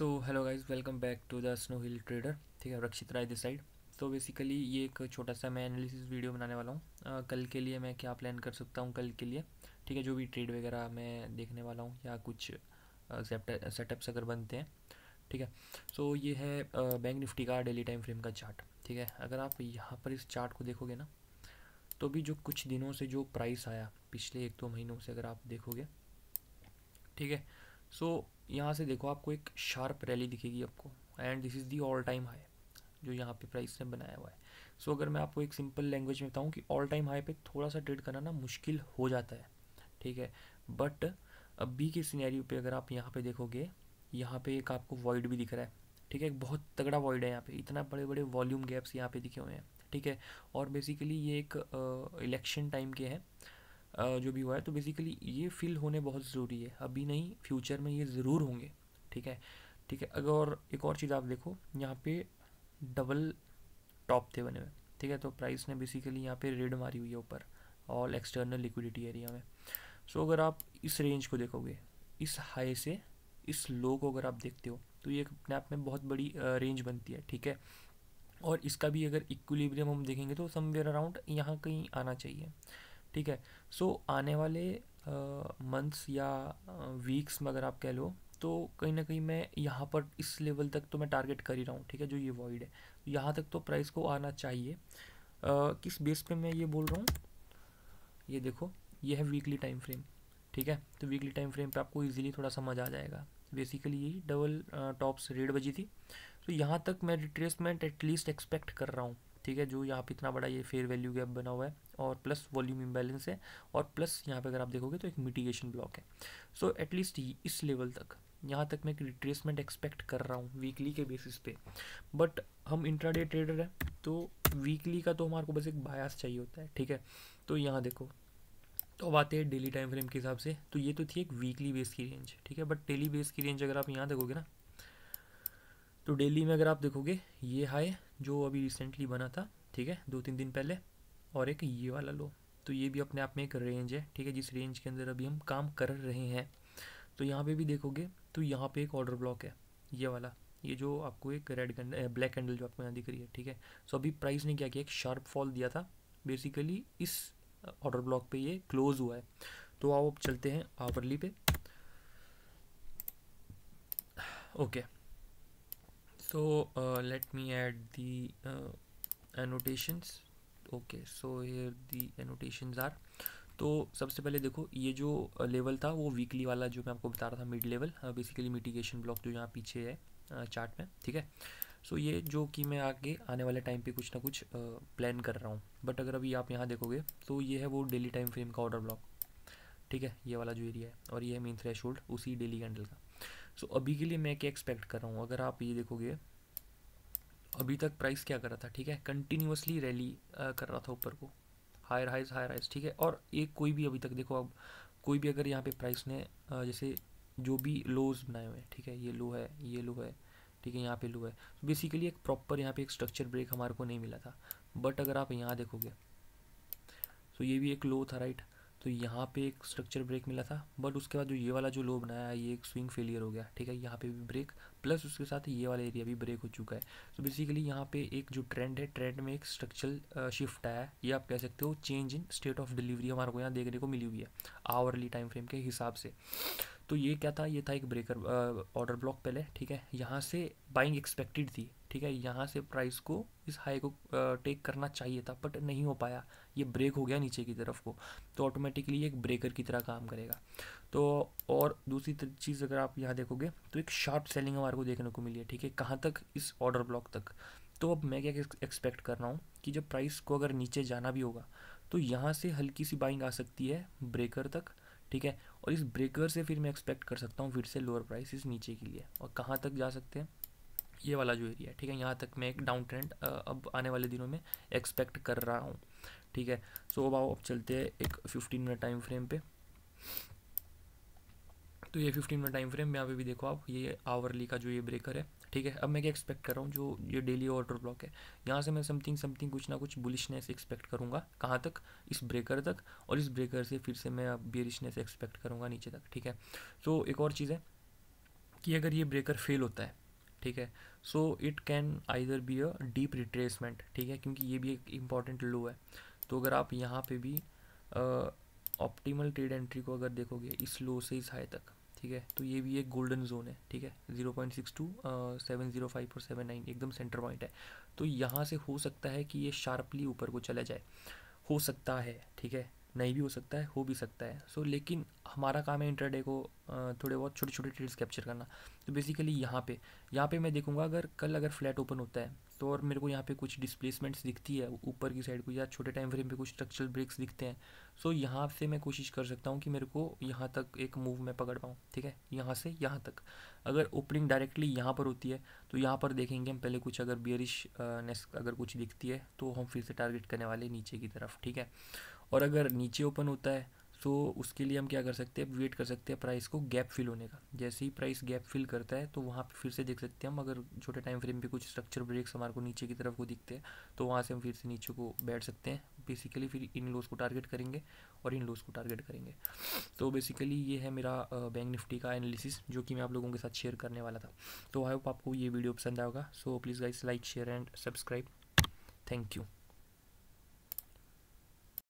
so hello guys welcome back to the snow hill trader ठीक है Rakshit Rai this side तो basically ये एक छोटा सा मैं एनालिसिस वीडियो बनाने वाला हूँ कल के लिए मैं क्या प्लान कर सकता हूँ कल के लिए ठीक है जो भी ट्रेड वगैरह मैं देखने वाला हूँ या कुछ सेटअप्स अगर बनते हैं ठीक है सो so, ये है बैंक निफ्टी का डेली टाइम फ्रेम का चार्ट ठीक है अगर आप यहाँ पर इस चार्ट को देखोगे ना तो भी जो कुछ दिनों से जो प्राइस आया पिछले एक दो तो महीनों से अगर आप देखोगे ठीक है सो so, यहाँ से देखो आपको एक शार्प रैली दिखेगी आपको and this is the all time high जो यहाँ पे प्राइस ने बनाया हुआ है सो so, अगर मैं आपको एक सिंपल लैंग्वेज में बताऊँ कि ऑल टाइम हाई पे थोड़ा सा ट्रेड करना ना मुश्किल हो जाता है ठीक है बट अभी के सीनैरियो पे अगर आप यहाँ पे देखोगे यहाँ पे एक आपको वॉइड भी दिख रहा है ठीक है एक बहुत तगड़ा वॉइड है यहाँ पे इतना बड़े बड़े वॉल्यूम गैप्स यहाँ पे दिखे हुए हैं ठीक है और बेसिकली ये एक इलेक्शन टाइम के हैं जो भी हुआ है तो बेसिकली ये फिल होने बहुत ज़रूरी है अभी नहीं फ्यूचर में ये ज़रूर होंगे ठीक है ठीक है अगर एक और चीज़ आप देखो यहाँ पे डबल टॉप थे बने हुए ठीक है तो प्राइस ने बेसिकली यहाँ पे रेड मारी हुई है ऊपर ऑल एक्सटर्नल लिक्विडिटी एरिया में सो so, अगर आप इस रेंज को देखोगे इस हाई से इस लो को अगर आप देखते हो तो ये अपने आप में बहुत बड़ी रेंज बनती है ठीक है और इसका भी अगर इक्वलीबरियम हम देखेंगे तो समवेयर अराउंड यहाँ कहीं आना चाहिए ठीक है सो so, आने वाले मंथ्स या वीक्स में अगर आप कह लो तो कहीं ना कहीं मैं यहाँ पर इस लेवल तक तो मैं टारगेट कर ही रहा हूँ ठीक है जो ये वॉइड है यहाँ तक तो प्राइस को आना चाहिए uh, किस बेस पे मैं ये बोल रहा हूँ ये देखो ये है वीकली टाइम फ्रेम ठीक है तो वीकली टाइम फ्रेम पे आपको इजीली थोड़ा समझ आ जाएगा बेसिकली यही डबल टॉप्स रेड बजी थी तो यहाँ तक मैं रिट्रेसमेंट एटलीस्ट एक्सपेक्ट कर रहा हूँ ठीक है जो यहाँ पे इतना बड़ा ये फेयर वैल्यू गैप बना हुआ है और प्लस वॉल्यूम इम्बैलेंस है और प्लस यहाँ पे अगर आप देखोगे तो एक मिटिगेशन ब्लॉक है सो so, एटलीस्ट इस लेवल तक यहाँ तक मैं एक रिट्रेसमेंट एक्सपेक्ट कर रहा हूँ वीकली के बेसिस पे बट हम इंट्राडे ट्रेडर हैं तो वीकली का तो हमारे को बस एक बायास चाहिए होता है ठीक है तो यहाँ देखो तो अब आते हैं डेली टाइम फ्रेम के हिसाब से तो ये तो थी एक वीकली बेस की रेंज ठीक है बट डेली बेस की रेंज अगर आप यहाँ देखोगे ना तो डेली में अगर आप देखोगे ये हाई जो अभी रिसेंटली बना था ठीक है दो तीन दिन पहले और एक ये वाला लो तो ये भी अपने आप में एक रेंज है ठीक है जिस रेंज के अंदर अभी हम काम कर रहे हैं तो यहाँ पे भी देखोगे तो यहाँ पे एक ऑर्डर ब्लॉक है ये वाला ये जो आपको एक रेड ब्लैक कैंडल जो आपको यहाँ दिख रही है ठीक है सो तो अभी प्राइस ने क्या किया एक शार्प फॉल दिया था बेसिकली इस ऑर्डर ब्लॉक पे ये क्लोज हुआ है तो आओ अब चलते हैं आवरली पे okay so uh, let me add the uh, annotations okay so here the annotations are तो सबसे पहले देखो ये जो लेवल uh, था वो वीकली वाला जो मैं आपको बता रहा था mid level basically mitigation block जो यहाँ पीछे है चार्ट uh, में ठीक है सो so, ये जो कि मैं आगे आने वाले टाइम पे कुछ ना कुछ प्लान uh, कर रहा हूँ बट अगर अभी आप यहाँ देखोगे तो ये है वो डेली टाइम फ्रेम का ऑर्डर ब्लॉक ठीक है ये वाला जो एरिया है और ये है मेन थ्रेश उसी डेली कैंडल का सो so, अभी के लिए मैं क्या एक्सपेक्ट कर रहा हूँ अगर आप ये देखोगे अभी तक प्राइस क्या कर रहा था ठीक है कंटिन्यूसली रैली कर रहा था ऊपर को हायर हाइज हायर हाइज ठीक है और एक कोई भी अभी तक देखो अब कोई भी अगर यहाँ पे प्राइस ने जैसे जो भी लोज बनाए हुए हैं ठीक है ये लो है ये लो है ठीक है यहाँ पे लो है बेसिकली एक प्रॉपर यहाँ पे एक स्ट्रक्चर ब्रेक हमारे को नहीं मिला था बट अगर आप यहाँ देखोगे तो ये भी एक लो था राइट तो यहाँ पे एक स्ट्रक्चर ब्रेक मिला था बट उसके बाद जो ये वाला जो लो बनाया ये एक स्विंग फेलियर हो गया ठीक है यहाँ पे भी ब्रेक प्लस उसके साथ ये वाला एरिया भी ब्रेक हो चुका है तो बेसिकली यहाँ पे एक जो ट्रेंड है ट्रेंड में एक स्ट्रक्चरल शिफ्ट uh, आया है ये आप कह सकते हो change in state of delivery हमारे को यहाँ देखने को मिली हुई है आवरली टाइम फ्रेम के हिसाब से तो ये क्या था ये था एक ब्रेकर ऑर्डर ब्लॉक पहले ठीक है यहाँ से बाइंग एक्सपेक्टेड थी ठीक है यहाँ से प्राइस को इस हाई को टेक करना चाहिए था बट नहीं हो पाया ये ब्रेक हो गया नीचे की तरफ को तो ऑटोमेटिकली एक ब्रेकर की तरह काम करेगा तो और दूसरी चीज़ अगर आप यहाँ देखोगे तो एक शार्प सेलिंग हमारे को देखने को मिली है ठीक है कहाँ तक इस ऑर्डर ब्लॉक तक तो अब मैं क्या एक्सपेक्ट कर रहा हूँ कि जब प्राइस को अगर नीचे जाना भी होगा तो यहाँ से हल्की सी बाइंग आ सकती है ब्रेकर तक ठीक है और इस ब्रेकर से फिर मैं एक्सपेक्ट कर सकता हूँ फिर से लोअर प्राइस इस नीचे के लिए और कहाँ तक जा सकते हैं ये वाला जो एरिया है ठीक है यहाँ तक मैं एक डाउन ट्रेंड अब आने वाले दिनों में एक्सपेक्ट कर रहा हूँ ठीक है सो अब आओ अब चलते हैं एक फिफ्टीन मिनट टाइम फ्रेम पे तो ये फिफ्टीन मिनट टाइम फ्रेम यहाँ पे भी देखो आप ये आवरली का जो ये ब्रेकर है ठीक है अब मैं क्या एक्सपेक्ट कर रहा हूँ जो ये डेली ऑर्डर ब्लॉक है यहाँ से मैं समथिंग समथिंग कुछ ना कुछ बुलिशनेस एक्सपेक्ट करूँगा कहाँ तक इस ब्रेकर तक और इस ब्रेकर से फिर से मैं बेरिशनेस एक्सपेक्ट करूँगा नीचे तक ठीक है सो एक और चीज़ है कि अगर ये ब्रेकर फेल होता है ठीक है so it can either be a deep retracement ठीक है क्योंकि ये भी एक इम्पॉर्टेंट लो है तो अगर आप यहाँ पे भी ऑप्टिमल ट्रेड एंट्री को अगर देखोगे इस लो से इस हाई तक ठीक है तो ये भी एक गोल्डन जोन है ठीक है zero point six two seven zero five और सेवन नाइन एकदम सेंटर पॉइंट है तो यहाँ से हो सकता है कि ये शार्पली ऊपर को चला जाए हो सकता है ठीक है नहीं भी हो सकता है हो भी सकता है सो so, लेकिन हमारा काम है इंटरडे को थोड़े बहुत छोटे छोटे ट्रेड्स कैप्चर करना तो बेसिकली यहाँ पे यहाँ पे मैं देखूँगा अगर कल अगर फ्लैट ओपन होता है तो और मेरे को यहाँ पे कुछ डिस्प्लेसमेंट्स दिखती है ऊपर की साइड को या छोटे टाइम फ्रेम पे कुछ स्ट्रक्चरल ब्रेक्स दिखते हैं सो so, यहाँ से मैं कोशिश कर सकता हूँ कि मेरे को यहाँ तक एक मूव मैं पकड़ पाऊँ ठीक है यहाँ से यहाँ तक अगर ओपनिंग डायरेक्टली यहाँ पर होती है तो यहाँ पर देखेंगे हम पहले कुछ अगर बियरिश नेस अगर कुछ दिखती है तो हम फिर से टारगेट करने वाले नीचे की तरफ ठीक है और अगर नीचे ओपन होता है तो उसके लिए हम क्या कर सकते हैं वेट कर सकते हैं प्राइस को गैप फिल होने का जैसे ही प्राइस गैप फिल करता है तो वहाँ फिर से देख सकते हैं हम अगर छोटे टाइम फ्रेम पे कुछ स्ट्रक्चर ब्रेक्स हमारे को नीचे की तरफ को दिखते हैं तो वहाँ से हम फिर से नीचे को बैठ सकते हैं बेसिकली फिर इन लोस को टारगेट करेंगे और इन लोस को टारगेट करेंगे तो बेसिकली ये है मेरा बैंक निफ्टी का एनालिसिस जो कि मैं आप लोगों के साथ शेयर करने वाला था तो आई होप आपको ये वीडियो पसंद आएगा so please guys like share and subscribe thank you